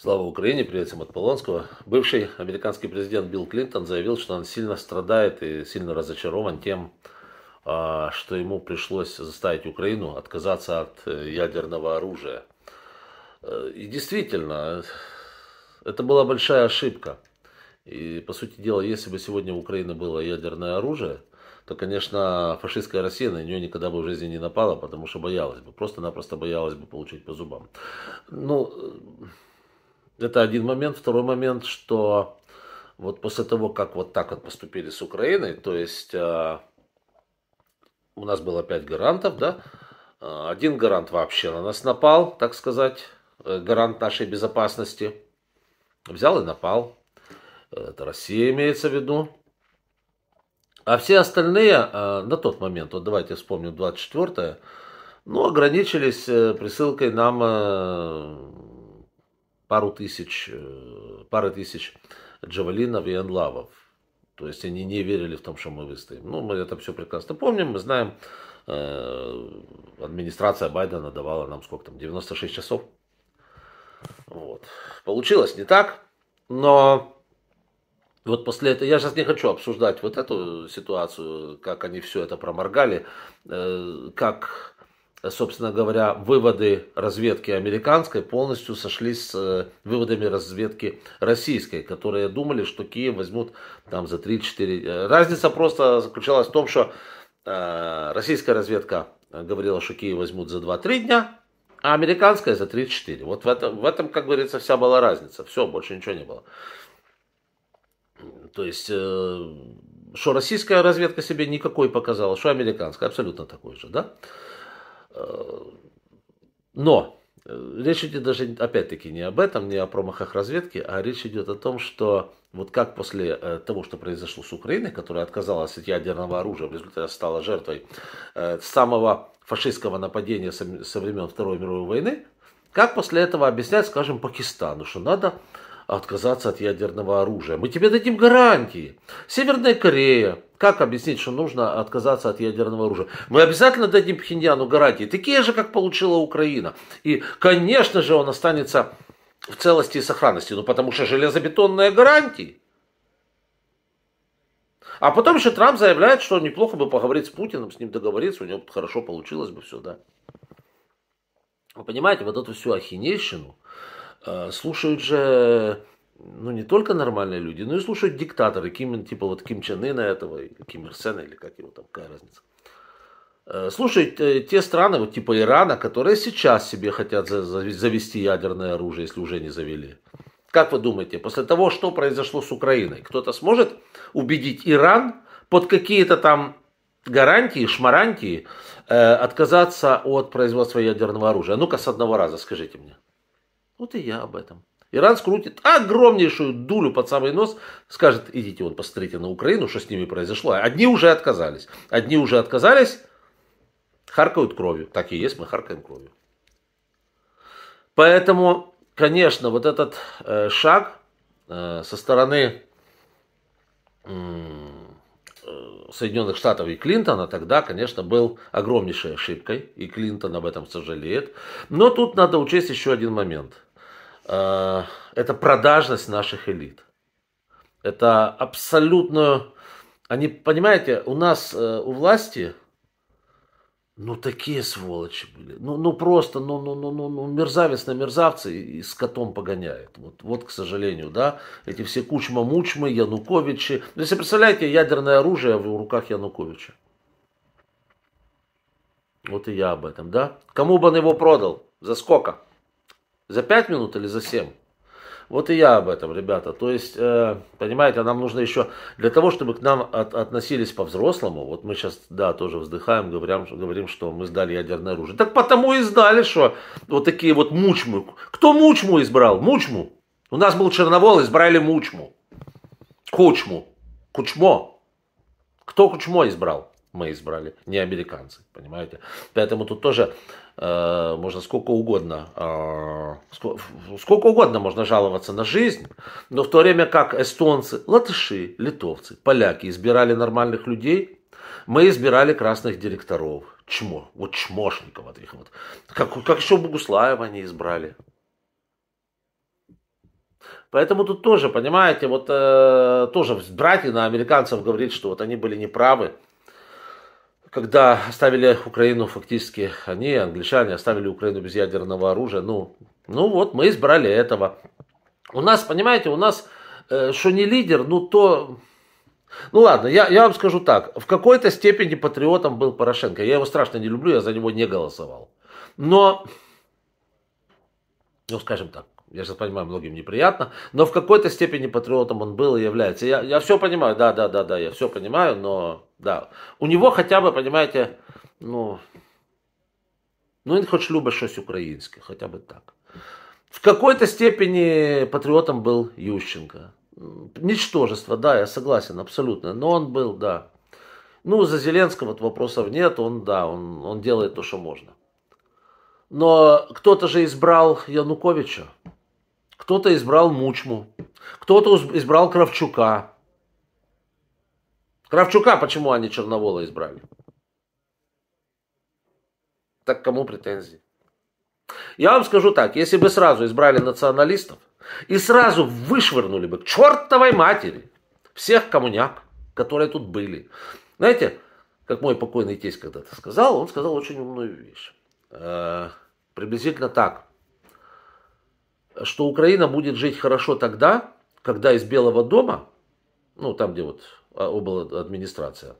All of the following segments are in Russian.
Слава Украине, привет всем от Полонского. Бывший американский президент Билл Клинтон заявил, что он сильно страдает и сильно разочарован тем, а, что ему пришлось заставить Украину отказаться от э, ядерного оружия. Э, и действительно, это была большая ошибка. И, по сути дела, если бы сегодня у Украины было ядерное оружие, то, конечно, фашистская Россия на нее никогда бы в жизни не напала, потому что боялась бы, просто-напросто боялась бы получить по зубам. Ну, э, это один момент. Второй момент, что вот после того, как вот так вот поступили с Украиной, то есть э, у нас было пять гарантов, да, э, один гарант вообще на нас напал, так сказать, э, гарант нашей безопасности, взял и напал, это Россия имеется в виду, а все остальные э, на тот момент, вот давайте вспомним 24-е, ну, ограничились э, присылкой нам э, пару тысяч, э, пары тысяч джавелинов и энлавов. То есть они не верили в том, что мы выстоим. Ну, мы это все прекрасно помним, мы знаем, э, администрация Байдена давала нам сколько там, 96 часов. Вот. Получилось не так, но вот после этого, я сейчас не хочу обсуждать вот эту ситуацию, как они все это проморгали, э, как Э, собственно говоря, выводы разведки американской полностью сошлись с э, выводами разведки российской, которые думали, что Киев возьмут там за 3-4... Э, разница просто заключалась в том, что российская разведка говорила, что Киев возьмут за 2-3 дня, а американская за 3-4. Вот в этом, в этом, как говорится, вся была разница. Все, больше ничего не было. То есть, что российская разведка себе никакой показала, что американская, абсолютно такой же, да? Э, но э, речь идет даже, опять-таки, не об этом, не о промахах разведки, а речь идет о том, что вот как после э, того, что произошло с Украиной, которая отказалась от ядерного оружия, в результате стала жертвой самого фашистского нападения со времен Второй мировой войны, как после этого объяснять, скажем, Пакистану, что надо отказаться от ядерного оружия. Мы тебе дадим гарантии. Северная Корея. Как объяснить, что нужно отказаться от ядерного оружия? Мы обязательно дадим Пхеньяну гарантии. Такие же, как получила Украина. И, конечно же, он останется в целости и сохранности. Ну, потому что железобетонные гарантии. А потом еще Трамп заявляет, что неплохо бы поговорить с Путиным, с ним договориться, у него хорошо получилось бы все, да. Вы понимаете, вот эту всю ахинейщину, Э, слушают же ну, не только нормальные люди, но и слушают диктаторы, Ким, типа вот Ким Чен Ына этого, Ким Ир Сена, или как его там, какая разница. Э, слушают э, те страны, вот типа Ирана, которые сейчас себе хотят завести ядерное оружие, если уже не завели. Как вы думаете, после того, что произошло с Украиной, кто-то сможет убедить Иран под какие-то там гарантии, шмарантии э, отказаться от производства ядерного оружия? А ну-ка с одного раза скажите мне. Вот и я об этом. Иран скрутит огромнейшую дулю под самый нос, скажет, идите вот посмотрите на Украину, что с ними произошло. Одни уже отказались. Одни уже отказались, харкают кровью. Так и есть, мы харкаем кровью. Поэтому, конечно, вот этот э, шаг э, со стороны э, Соединенных Штатов и Клинтона тогда, конечно, был огромнейшей ошибкой, и Клинтон об этом сожалеет. Но тут надо учесть еще один момент – Э, это продажность наших элит. Это абсолютно... Они, понимаете, у нас, э, у власти, ну такие сволочи были. Ну, ну просто, ну, ну, ну, ну, ну, мерзавец на мерзавца и, и с котом погоняет. Вот, вот, к сожалению, да, эти все кучма-мучмы, Януковичи. Ну Если представляете, ядерное оружие в руках Януковича. Вот и я об этом, да? Кому бы он его продал? За сколько? За 5 минут или за 7? Вот и я об этом, ребята. То есть, э, понимаете, нам нужно еще для того, чтобы к нам от, относились по-взрослому. Вот мы сейчас, да, тоже вздыхаем, говорим, говорим, что мы сдали ядерное оружие. Так потому и сдали, что вот такие вот мучмы. Кто мучму избрал? Мучму. У нас был Черновол, избрали мучму. Кучму. Кучмо. Кто Кучмо избрал? мы избрали, не американцы, понимаете? Поэтому тут тоже э, можно сколько угодно, э, сколько, угодно можно жаловаться на жизнь, но в то время как эстонцы, латыши, литовцы, поляки избирали нормальных людей, мы избирали красных директоров, чмо, вот чмошников от них вот. Как, как еще Богуслаева они избрали, Поэтому тут тоже, понимаете, вот э, тоже брать и на американцев говорить, что вот они были неправы, когда оставили Украину фактически, они, англичане, оставили Украину без ядерного оружия, ну, ну вот, мы избрали этого. У нас, понимаете, у нас, э, что не лидер, ну то... Ну ладно, я, я вам скажу так, в какой-то степени патриотом был Порошенко. Я его страшно не люблю, я за него не голосовал. Но, ну скажем так, я сейчас понимаю, многим неприятно, но в какой-то степени патриотом он был и является. Я, я все понимаю, да, да, да, да, я все понимаю, но да. У него хотя бы, понимаете, ну, ну, він хоч любить щось українське, хотя бы так. В какой-то степени патриотом был Ющенко. Ничтожество, да, я согласен, абсолютно. Но он был, да. Ну, за Зеленского вопросов нет, он, да, он, он делает то, что можно. Но кто-то же избрал Януковича. Кто-то избрал Мучму, кто-то избрал Кравчука. Кравчука почему они Черновола избрали? Так кому претензии? Я вам скажу так, если бы сразу избрали националистов и сразу вышвырнули бы к чертовой матери всех коммуняк, которые тут были. Знаете, как мой покойный тесть когда-то сказал, он сказал очень умную вещь. Э, приблизительно так что Украина будет жить хорошо тогда, когда из Белого дома, ну там, где вот а, была администрация,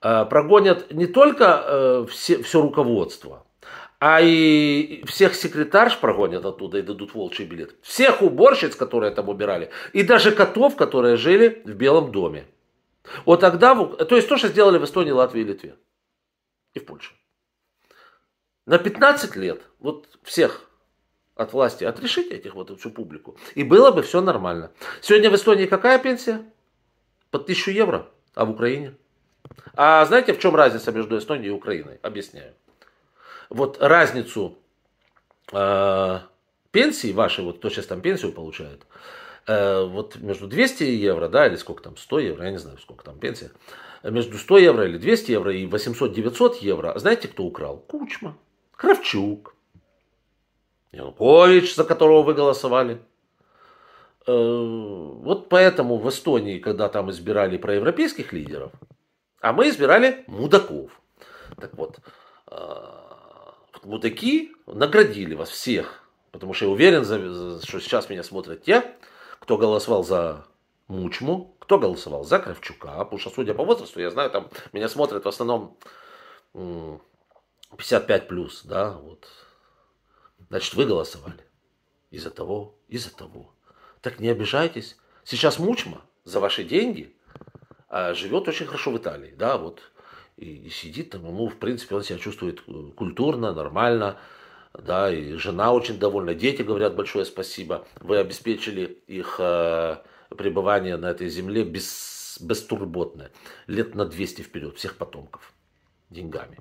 а, прогонят не только э, все, все руководство, а и всех секретарш прогонят оттуда и дадут волчий билет. Всех уборщиц, которые там убирали. И даже котов, которые жили в Белом доме. Вот тогда, то есть то, что сделали в Эстонии, Латвии и Литве. И в Польше. На 15 лет вот всех от власти отрешить этих вот всю публику, и было бы все нормально. Сегодня в Эстонии какая пенсия? Под тысячу евро, а в Украине? А знаете, в чем разница между Эстонией и Украиной? Объясняю. Вот разницу э, пенсии вашей, вот кто сейчас там пенсию получает, э, вот между 200 евро, да, или сколько там, 100 евро, я не знаю, сколько там пенсия, между 100 евро или 200 евро и 800-900 евро, знаете, кто украл? Кучма, Кравчук, Янукович, за которого вы голосовали. Э, вот поэтому в Эстонии, когда там избирали проевропейских лидеров, а мы избирали мудаков. Так э, вот, мудаки наградили вас всех, потому что я уверен, что сейчас меня смотрят те, кто голосовал за Мучму, кто голосовал за Кравчука, потому что, судя по возрасту, я знаю, там меня смотрят в основном 55+, плюс, да, вот, Значит, вы голосовали. Из-за того, из-за того. Так не обижайтесь. Сейчас мучма за ваши деньги а живет очень хорошо в Италии. Да, вот. И, и сидит там, ну, в принципе, он себя чувствует э, культурно, нормально. Да, и жена очень довольна, дети говорят большое спасибо. Вы обеспечили их э, пребывание на этой земле без, бестурботное. Лет на 200 вперед, всех потомков. Деньгами.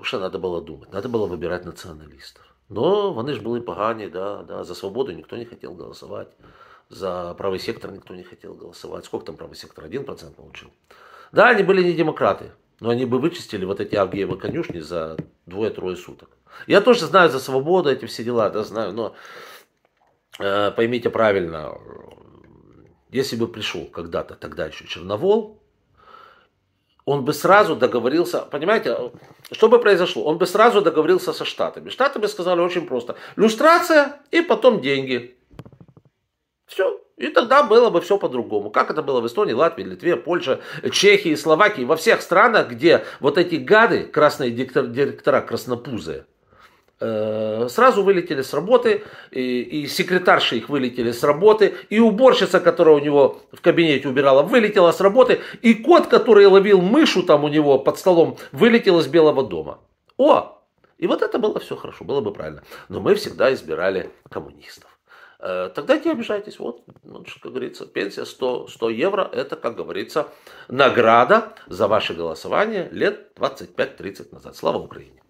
Тому що треба було думати, треба було вибирати націоналістів. Но вони ж були погані, да, да. за свободу ніхто не хотів голосувати, за правий сектор ніхто не хотів голосувати. Скільки там правий сектор? 1% получил. Да, они были не демократы, но они бы вычистили вот эти Авгеевы конюшни за двое-трое суток. Я тоже знаю за свободу эти все дела, да, знаю, но э, поймите правильно, если бы пришел когда-то тогда еще Черновол, он бы сразу договорился, понимаете, что бы произошло? Он бы сразу договорился со Штатами. Штаты бы сказали очень просто. Люстрация и потом деньги. Все. И тогда было бы все по-другому. Как это было в Эстонии, Латвии, Литве, Польше, Чехии, Словакии, во всех странах, где вот эти гады, красные директора, директора краснопузые, Э, сразу вылетели с работы, и, и секретарши их вылетели с работы, и уборщица, которая у него в кабинете убирала, вылетела с работы, и кот, который ловил мышу там у него под столом, вылетел из Белого дома. О! И вот это было все хорошо, было бы правильно. Но мы всегда избирали коммунистов. Э, тогда не обижайтесь, вот, ну, как говорится, пенсия 100, 100 евро, это, как говорится, награда за ваше голосование лет 25-30 назад. Слава Украине!